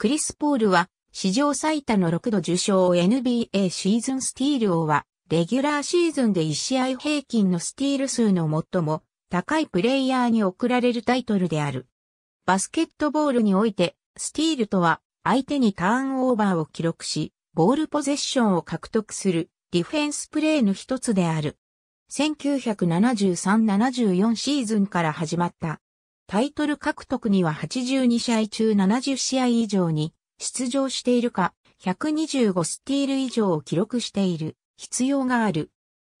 クリス・ポールは史上最多の6度受賞 NBA シーズンスティール王は、レギュラーシーズンで1試合平均のスティール数の最も高いプレイヤーに贈られるタイトルである。バスケットボールにおいて、スティールとは相手にターンオーバーを記録し、ボールポゼッションを獲得するディフェンスプレーの一つである。1973-74シーズンから始まったタイトル獲得には82試合中70試合以上に出場しているか、125スティール以上を記録している必要がある。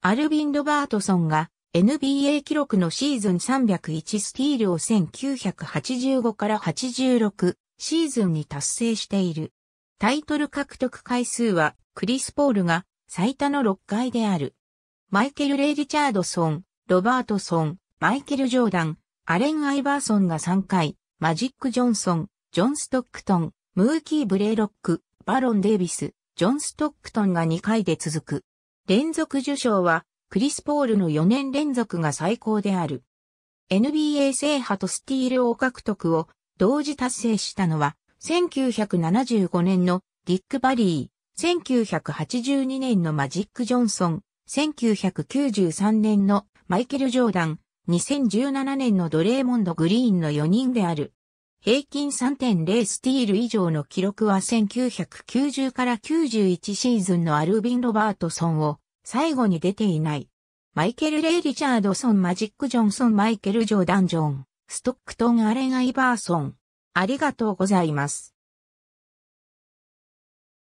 アルビン・ロバートソンが NBA 記録のシーズン301スティールを1985から86シーズンに達成している。タイトル獲得回数はクリス・ポールが最多の6回である。マイケル・レイ・リチャードソン、ロバートソン、マイケル・ジョーダン、アレン・アイバーソンが3回、マジック・ジョンソン、ジョン・ストックトン、ムーキー・ブレイロック、バロン・デイビス、ジョン・ストックトンが2回で続く。連続受賞は、クリス・ポールの4年連続が最高である。NBA 制覇とスティール王獲得を同時達成したのは、1975年のディック・バリー、1982年のマジック・ジョンソン、1993年のマイケル・ジョーダン、2017年のドレーモンド・グリーンの4人である。平均3.0スティール以上の記録は1990から91シーズンのアルビン・ロバートソンを最後に出ていない。マイケル・レイ・リチャードソン・マジック・ジョンソン・マイケル・ジョーダン・ジョン、ストックトン・アレン・アイバーソン。ありがとうございます。